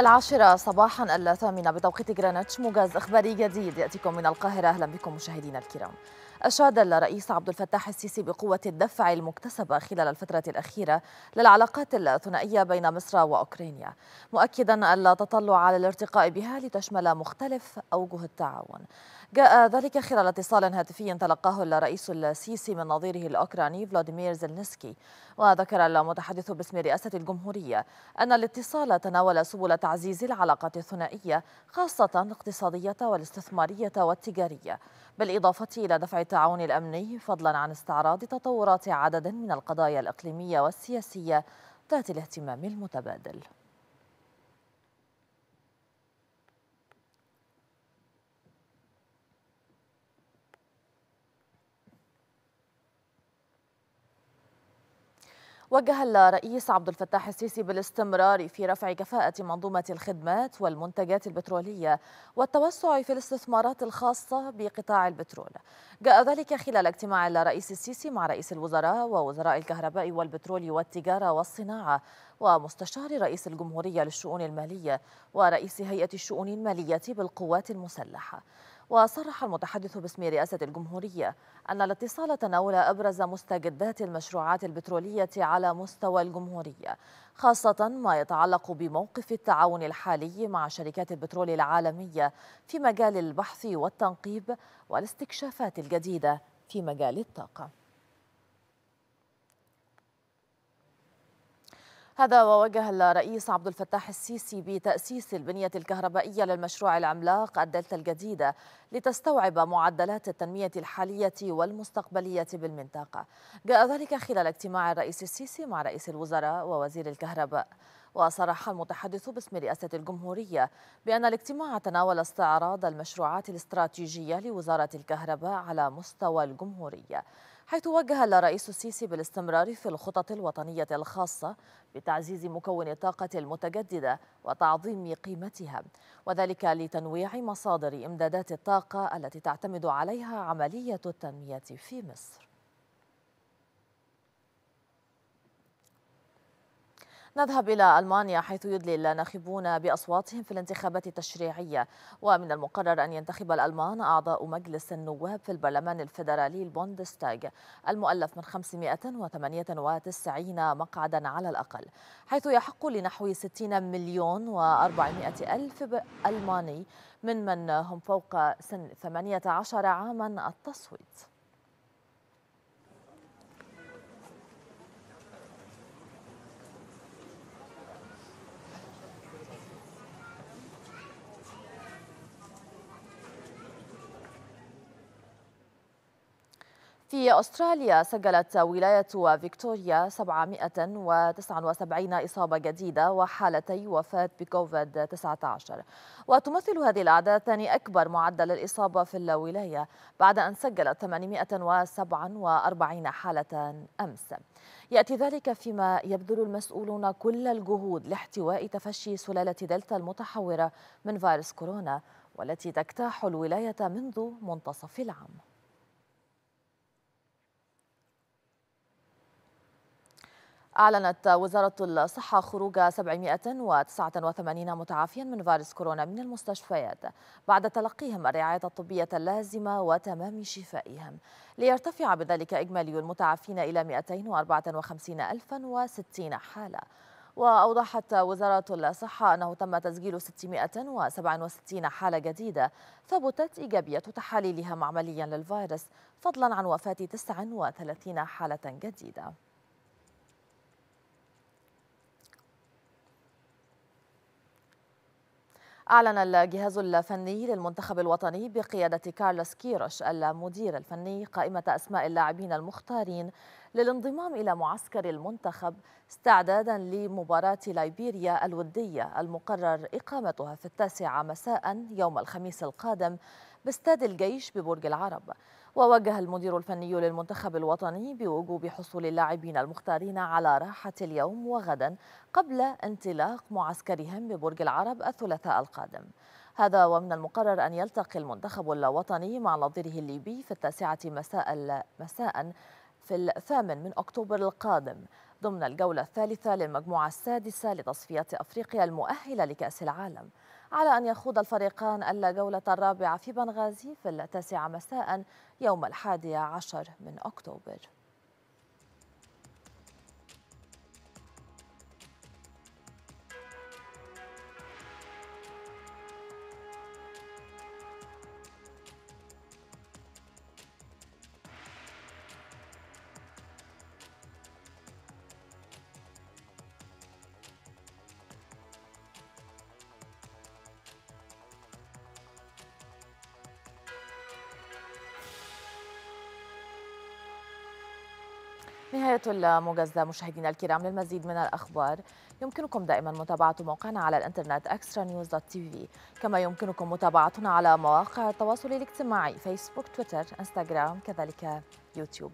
العاشرة صباحا الثامنة بتوقيت جرeenwich موجز إخباري جديد يأتيكم من القاهرة أهلا بكم مشاهدينا الكرام أشاد الرئيس عبد الفتاح السيسي بقوة الدفع المكتسبة خلال الفترة الأخيرة للعلاقات الثنائية بين مصر وأوكرانيا مؤكدا التطلع على الارتقاء بها لتشمل مختلف أوجه التعاون جاء ذلك خلال اتصال هاتفي تلقاه الرئيس السيسي من نظيره الأوكراني فلاديمير زلنسكي وذكر المتحدث باسم رئاسة الجمهورية أن الاتصال تناول سبل تعزيز العلاقات الثنائية خاصة الاقتصادية والاستثمارية والتجارية بالإضافة إلى دفع التعاون الأمني فضلا عن استعراض تطورات عدد من القضايا الإقليمية والسياسية ذات الاهتمام المتبادل وجه الرئيس عبد الفتاح السيسي بالاستمرار في رفع كفاءة منظومة الخدمات والمنتجات البترولية والتوسع في الاستثمارات الخاصة بقطاع البترول جاء ذلك خلال اجتماع الرئيس السيسي مع رئيس الوزراء ووزراء الكهرباء والبترول والتجارة والصناعة ومستشار رئيس الجمهورية للشؤون المالية ورئيس هيئة الشؤون المالية بالقوات المسلحة وصرح المتحدث باسم رئاسة الجمهورية أن الاتصال تناول أبرز مستجدات المشروعات البترولية على مستوى الجمهورية خاصة ما يتعلق بموقف التعاون الحالي مع شركات البترول العالمية في مجال البحث والتنقيب والاستكشافات الجديدة في مجال الطاقة هذا ووجه الرئيس عبد الفتاح السيسي بتأسيس البنية الكهربائية للمشروع العملاق الدلتا الجديدة لتستوعب معدلات التنمية الحالية والمستقبلية بالمنطقة جاء ذلك خلال اجتماع الرئيس السيسي مع رئيس الوزراء ووزير الكهرباء وصرح المتحدث باسم رئاسة الجمهورية بأن الاجتماع تناول استعراض المشروعات الاستراتيجية لوزارة الكهرباء على مستوى الجمهورية حيث وجه الرئيس السيسي بالاستمرار في الخطط الوطنية الخاصة بتعزيز مكون الطاقة المتجددة وتعظيم قيمتها وذلك لتنويع مصادر إمدادات الطاقة التي تعتمد عليها عملية التنمية في مصر نذهب إلى ألمانيا حيث يدلي الناخبون بأصواتهم في الانتخابات التشريعية ومن المقرر أن ينتخب الألمان أعضاء مجلس النواب في البرلمان الفيدرالي البوندستاغ المؤلف من 598 مقعدا على الأقل حيث يحق لنحو 60 مليون و400 ألف ألماني من من هم فوق سن 18 عاما التصويت في أستراليا سجلت ولاية فيكتوريا 779 إصابة جديدة وحالتي وفاة بكوفيد-19 وتمثل هذه الأعداد ثاني أكبر معدل الإصابة في الولاية بعد أن سجلت 847 حالة أمس يأتي ذلك فيما يبذل المسؤولون كل الجهود لاحتواء تفشي سلالة دلتا المتحورة من فيروس كورونا والتي تجتاح الولاية منذ منتصف العام أعلنت وزارة الصحة خروج 789 متعافيا من فيروس كورونا من المستشفيات بعد تلقيهم الرعاية الطبية اللازمة وتمام شفائهم ليرتفع بذلك إجمالي المتعافين إلى 254060 حالة وأوضحت وزارة الصحة أنه تم تسجيل 667 حالة جديدة ثبتت إيجابية تحاليلها معمليا للفيروس فضلا عن وفاة 39 حالة جديدة أعلن الجهاز الفني للمنتخب الوطني بقيادة كارلوس كيروش المدير الفني قائمة أسماء اللاعبين المختارين للانضمام إلى معسكر المنتخب استعدادا لمباراة ليبيريا الودية المقرر إقامتها في التاسعة مساء يوم الخميس القادم باستاد الجيش ببرج العرب ووجه المدير الفني للمنتخب الوطني بوجوب حصول اللاعبين المختارين على راحة اليوم وغدا قبل انطلاق معسكرهم ببرج العرب الثلاثاء القادم هذا ومن المقرر أن يلتقي المنتخب الوطني مع نظيره الليبي في التاسعة مساء, مساء في الثامن من أكتوبر القادم ضمن الجولة الثالثة للمجموعة السادسة لتصفيات أفريقيا المؤهلة لكأس العالم على أن يخوض الفريقان الجولة الرابعة في بنغازي في التاسعة مساء يوم الحادي عشر من أكتوبر نهاية الموجز مشاهدينا الكرام للمزيد من الأخبار يمكنكم دائما متابعة موقعنا على الإنترنت أكسترا نيوز دوت تي في كما يمكنكم متابعتنا على مواقع التواصل الاجتماعي فيسبوك تويتر إنستغرام كذلك يوتيوب